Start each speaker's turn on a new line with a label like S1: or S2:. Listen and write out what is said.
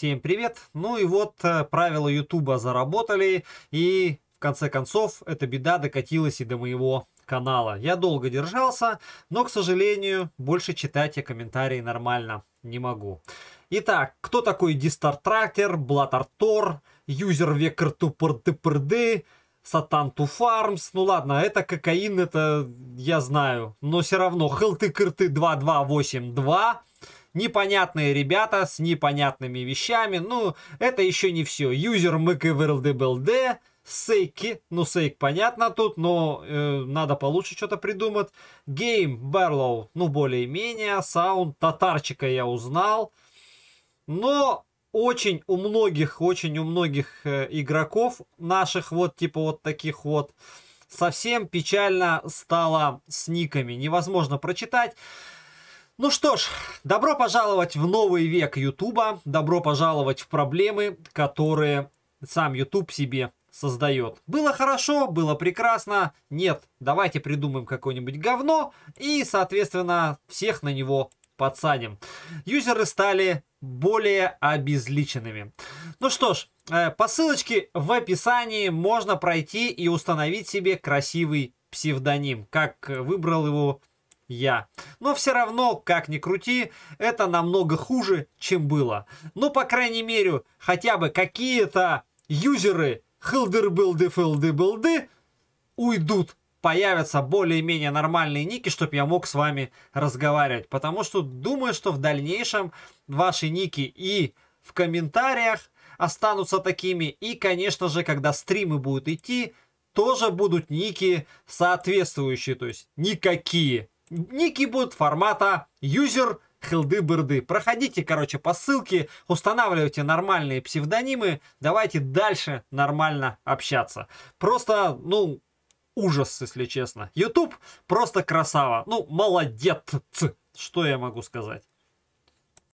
S1: Всем привет! Ну и вот э, правила Ютуба заработали, и в конце концов эта беда докатилась и до моего канала. Я долго держался, но, к сожалению, больше читать я комментарии нормально не могу. Итак, кто такой Дистартрактер, Блатартор, Юзер Векр Сатан Ту Фармс, ну ладно, это кокаин, это я знаю, но все равно Хелты Кырты 2282, непонятные ребята с непонятными вещами. Ну, это еще не все. user МКВРЛДБЛД, Сейки, ну Сейк понятно тут, но э, надо получше что-то придумать. game barlow, ну более-менее, sound татарчика я узнал. Но очень у многих, очень у многих э, игроков наших вот типа вот таких вот совсем печально стало с никами. Невозможно прочитать. Ну что ж, добро пожаловать в новый век Ютуба, добро пожаловать в проблемы, которые сам Ютуб себе создает. Было хорошо, было прекрасно. Нет, давайте придумаем какое-нибудь говно и, соответственно, всех на него подсадим. Юзеры стали более обезличенными. Ну что ж, э, по ссылочке в описании можно пройти и установить себе красивый псевдоним, как выбрал его я. Но все равно, как ни крути, это намного хуже, чем было. Ну, по крайней мере, хотя бы какие-то юзеры хилдер-билды-филды-билды уйдут появятся более-менее нормальные ники, чтобы я мог с вами разговаривать. Потому что думаю, что в дальнейшем ваши ники и в комментариях останутся такими. И, конечно же, когда стримы будут идти, тоже будут ники соответствующие, то есть никакие. Ники будут формата user хилды-бырды. Проходите, короче, по ссылке, устанавливайте нормальные псевдонимы, давайте дальше нормально общаться. Просто, ну, ужас, если честно. YouTube просто красава. Ну, молодец, что я могу сказать.